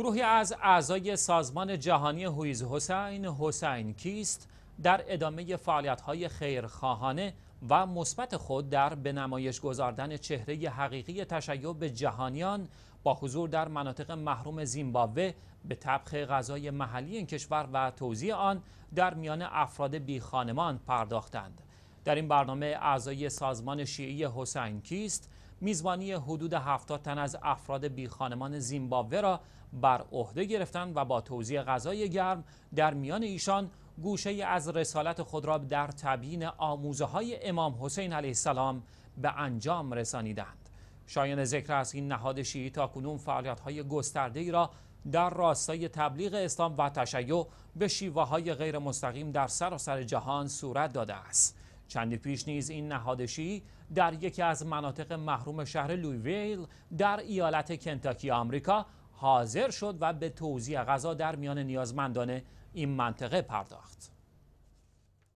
گروهی از اعضای سازمان جهانی هویز حسین حسین کیست در ادامه فعالیت‌های خیرخواهانه و مثبت خود در به نمایش گذاردن چهره حقیقی تشیع به جهانیان با حضور در مناطق محروم زیمبابوه به طبخ غذای محلی این کشور و توزیع آن در میان افراد بی خانمان پرداختند در این برنامه اعضای سازمان شیعی حسین کیست میزبانی حدود 70 تن از افراد بیخانمان زیمبابوه را بر عهده گرفتند و با توزیع غذای گرم در میان ایشان گوشه از رسالت خود را در تبیین آموزه های امام حسین علیه السلام به انجام رسانیدند. شایان ذکر است این نهاد شیعی تا کنون فعالیت های گسترده ای را در راستای تبلیغ اسلام و تشیع به شیوه های غیر مستقیم در سراسر سر جهان صورت داده است. چندی پیش نیز این نهادشی در یکی از مناطق محروم شهر لویویل در ایالت کنتاکی آمریکا حاضر شد و به توزیع غذا در میان نیازمندان این منطقه پرداخت.